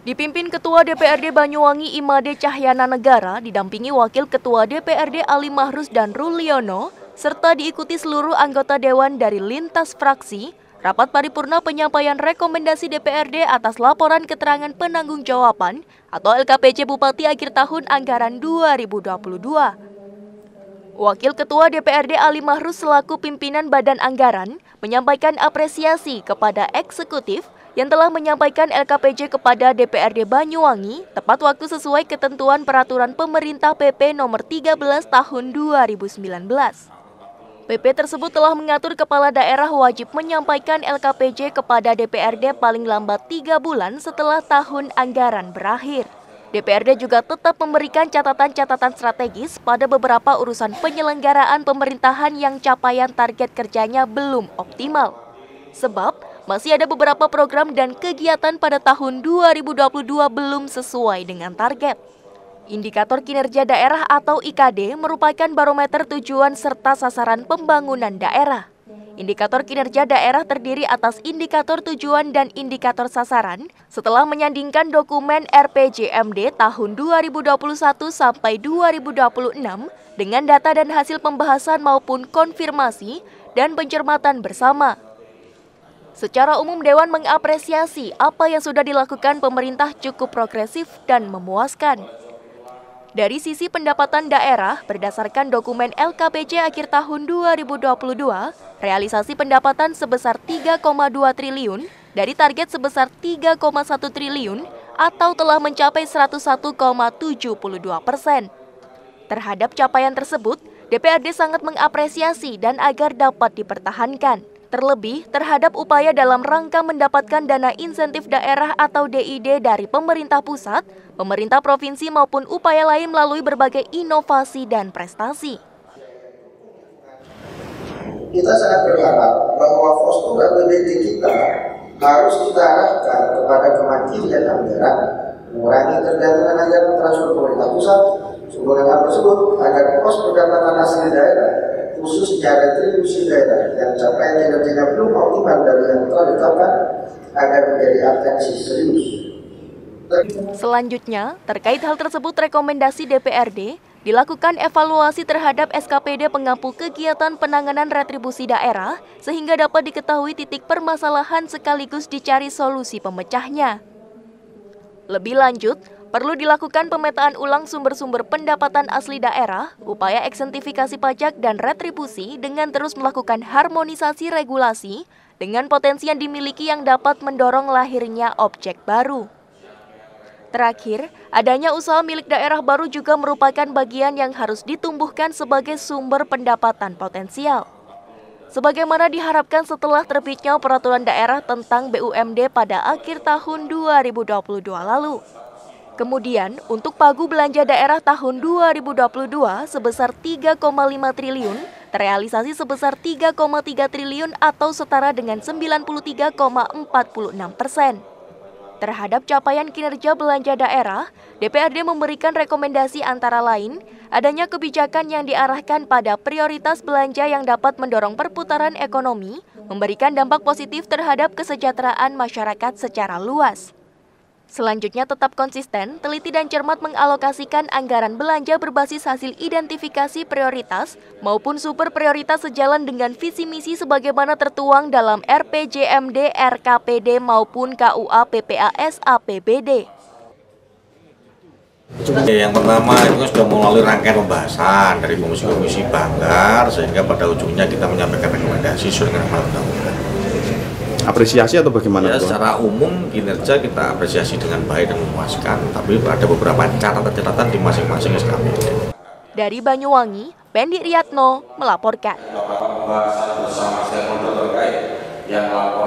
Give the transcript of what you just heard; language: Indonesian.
Dipimpin Ketua DPRD Banyuwangi Imade Cahyana Negara, didampingi Wakil Ketua DPRD Ali Mahrus dan Ruliono, serta diikuti seluruh anggota Dewan dari lintas fraksi, rapat paripurna penyampaian rekomendasi DPRD atas laporan keterangan penanggung jawaban atau LKPJ Bupati akhir tahun anggaran 2022. Wakil Ketua DPRD Ali Mahrus selaku pimpinan Badan Anggaran menyampaikan apresiasi kepada eksekutif yang telah menyampaikan LKPJ kepada DPRD Banyuwangi tepat waktu sesuai ketentuan peraturan pemerintah PP nomor 13 tahun 2019. PP tersebut telah mengatur kepala daerah wajib menyampaikan LKPJ kepada DPRD paling lambat tiga bulan setelah tahun anggaran berakhir. DPRD juga tetap memberikan catatan-catatan strategis pada beberapa urusan penyelenggaraan pemerintahan yang capaian target kerjanya belum optimal. Sebab, masih ada beberapa program dan kegiatan pada tahun 2022 belum sesuai dengan target. Indikator kinerja daerah atau IKD merupakan barometer tujuan serta sasaran pembangunan daerah. Indikator kinerja daerah terdiri atas indikator tujuan dan indikator sasaran setelah menyandingkan dokumen RPJMD tahun 2021 sampai 2026 dengan data dan hasil pembahasan maupun konfirmasi dan pencermatan bersama. Secara umum Dewan mengapresiasi apa yang sudah dilakukan pemerintah cukup progresif dan memuaskan. Dari sisi pendapatan daerah, berdasarkan dokumen LKPJ akhir tahun 2022, realisasi pendapatan sebesar 3,2 triliun dari target sebesar 3,1 triliun atau telah mencapai 101,72 persen. Terhadap capaian tersebut, DPRD sangat mengapresiasi dan agar dapat dipertahankan terlebih terhadap upaya dalam rangka mendapatkan dana insentif daerah atau DID dari pemerintah pusat, pemerintah provinsi maupun upaya lain melalui berbagai inovasi dan prestasi. Kita sangat berharap bahwa postur APBD kita harus kita arahkan kepada kemandirian anggaran, mengurangi tergantungan anggaran transfer pemerintah pusat, sumber tersebut agar pos pendapatan asli daerah khususnya retribusi daerah dan capaian kinerja perlu optimal dari yang telah ditetapkan agar menjadi atensi serius. Selanjutnya, terkait hal tersebut rekomendasi DPRD dilakukan evaluasi terhadap SKPD pengampu kegiatan penanganan retribusi daerah sehingga dapat diketahui titik permasalahan sekaligus dicari solusi pemecahnya. Lebih lanjut, Perlu dilakukan pemetaan ulang sumber-sumber pendapatan asli daerah, upaya eksentifikasi pajak dan retribusi dengan terus melakukan harmonisasi regulasi dengan potensi yang dimiliki yang dapat mendorong lahirnya objek baru. Terakhir, adanya usaha milik daerah baru juga merupakan bagian yang harus ditumbuhkan sebagai sumber pendapatan potensial. Sebagaimana diharapkan setelah terbitnya peraturan daerah tentang BUMD pada akhir tahun 2022 lalu. Kemudian, untuk pagu belanja daerah tahun 2022 sebesar 3,5 triliun, terrealisasi sebesar 3,3 triliun atau setara dengan 93,46 persen. Terhadap capaian kinerja belanja daerah, DPRD memberikan rekomendasi antara lain adanya kebijakan yang diarahkan pada prioritas belanja yang dapat mendorong perputaran ekonomi, memberikan dampak positif terhadap kesejahteraan masyarakat secara luas. Selanjutnya tetap konsisten, teliti dan cermat mengalokasikan anggaran belanja berbasis hasil identifikasi prioritas maupun super prioritas sejalan dengan visi misi sebagaimana tertuang dalam RPJMD, RKPD maupun KUA PPAS APBD. Ya, yang pertama itu sudah melalui rangkaian pembahasan dari komisi-komisi banggar sehingga pada ujungnya kita menyampaikan rekomendasi sesuai dengan undang-undang apresiasi atau bagaimana? Ya, secara umum kinerja kita apresiasi dengan baik dan memuaskan, tapi ada beberapa catatan-catatan di masing-masing SKP. Dari Banyuwangi, Bendi Riyatno melaporkan. Bapak-bapak bersama stakeholder terkait yang melaporkan